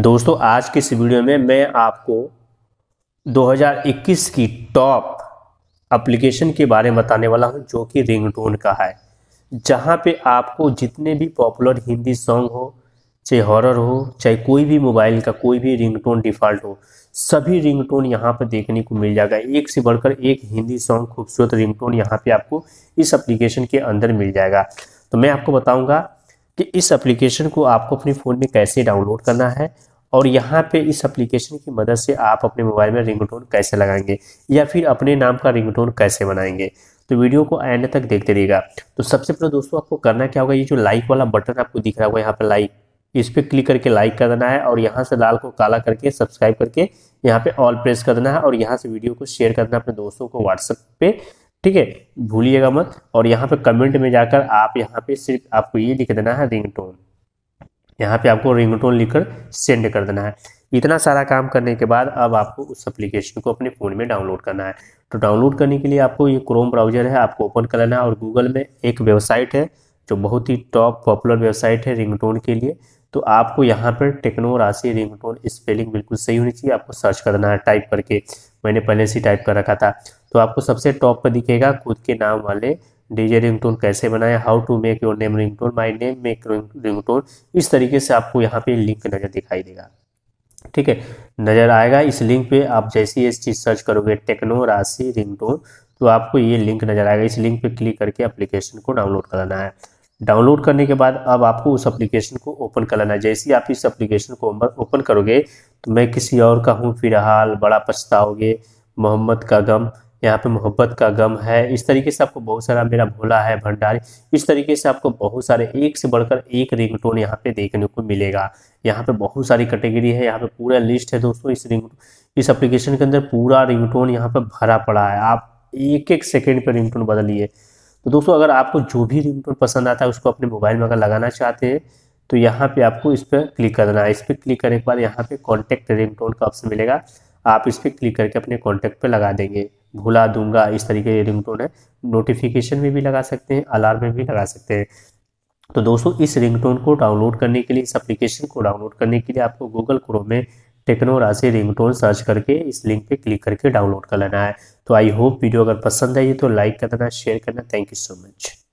दोस्तों आज के इस वीडियो में मैं आपको 2021 की टॉप एप्लीकेशन के बारे में बताने वाला हूं जो कि रिंगटोन का है जहां पे आपको जितने भी पॉपुलर हिंदी सॉन्ग हो चाहे हॉरर हो चाहे कोई भी मोबाइल का कोई भी रिंगटोन डिफ़ॉल्ट हो सभी रिंगटोन यहाँ पर देखने को मिल जाएगा एक से बढ़कर एक हिंदी सॉन्ग खूबसूरत रिंगटोन यहाँ पर आपको इस अप्लीकेशन के अंदर मिल जाएगा तो मैं आपको बताऊँगा कि इस एप्लीकेशन को आपको अपने फ़ोन में कैसे डाउनलोड करना है और यहाँ पे इस एप्लीकेशन की मदद से आप अपने मोबाइल में रिंगटोन कैसे लगाएंगे या फिर अपने नाम का रिंगटोन कैसे बनाएंगे तो वीडियो को एंड तक देखते रहिएगा तो सबसे पहले दोस्तों आपको करना क्या होगा ये जो लाइक वाला बटन आपको दिख रहा होगा यहाँ पर लाइक इस पर क्लिक करके लाइक कर देना है और यहाँ से लाल को काला करके सब्सक्राइब करके यहाँ पे ऑल प्रेस कर देना है और यहाँ से वीडियो को शेयर करना है अपने दोस्तों को व्हाट्सएप पे ठीक है भूलिएगा मत और यहाँ पे कमेंट में जाकर आप यहाँ पे सिर्फ आपको ये लिख देना है रिंगटोन यहाँ पे आपको रिंगटोन लिखकर सेंड कर देना है इतना सारा काम करने के बाद अब आपको उस एप्लीकेशन को अपने फ़ोन में डाउनलोड करना है तो डाउनलोड करने के लिए आपको ये क्रोम ब्राउजर है आपको ओपन कर लेना है और गूगल में एक वेबसाइट है जो बहुत ही टॉप पॉपुलर वेबसाइट है रिंगटोन के लिए तो आपको यहाँ पर टेक्नो राशि रिंगटोन स्पेलिंग बिल्कुल सही होनी चाहिए आपको सर्च करना है टाइप करके मैंने पहले से टाइप कर रखा था तो आपको सबसे टॉप पर दिखेगा खुद के नाम वाले डीजे रिंगटोन कैसे बनाया how to make your name ringtone my name make ringtone इस तरीके से आपको यहाँ पे लिंक नज़र दिखाई देगा ठीक है नज़र आएगा इस लिंक पे आप जैसी ये चीज़ सर्च करोगे टेक्नो राशि रिंगटोन तो आपको ये लिंक नज़र आएगा इस लिंक पे क्लिक करके एप्लीकेशन को डाउनलोड कराना है डाउनलोड करने के बाद अब आपको उस एप्लीकेशन को ओपन कराना है जैसे ही आप इस एप्लीकेशन को ओपन करोगे तो मैं किसी और का हूँ फिलहाल बड़ा पछताओगे मोहम्मद का गम यहाँ पे मोहब्बत का गम है इस तरीके से आपको बहुत सारा मेरा भोला है भंडारी इस तरीके से आपको बहुत सारे एक से बढ़कर एक रिंगटोन यहाँ पे देखने को मिलेगा यहाँ पे बहुत सारी कैटेगरी है यहाँ पे पूरा लिस्ट है दोस्तों इस रिंग इस एप्लीकेशन के अंदर पूरा रिंगटोन यहाँ पे भरा पड़ा है आप एक एक सेकेंड पर रिंगटोन बदलिए तो दोस्तों अगर आपको जो भी रिंगटोन पसंद आता है उसको अपने मोबाइल में अगर लगाना चाहते हैं तो यहाँ पे आपको इस पर क्लिक करना है इस पर क्लिक करने के बाद यहाँ पे कॉन्टैक्ट रिंगटोन का ऑप्शन मिलेगा आप इस पर क्लिक करके अपने कॉन्टैक्ट पर लगा देंगे भुला दूंगा इस तरीके के रिंगटोन है नोटिफिकेशन में भी लगा सकते हैं अलार्म में भी लगा सकते हैं तो दोस्तों इस रिंगटोन को डाउनलोड करने के लिए इस अप्लीकेशन को डाउनलोड करने के लिए आपको गूगल क्रोम में टेक्नो राशि रिंगटोन सर्च करके इस लिंक पे क्लिक करके डाउनलोड कर लेना है तो आई होप वीडियो अगर पसंद आई तो लाइक करना शेयर करना थैंक यू सो मच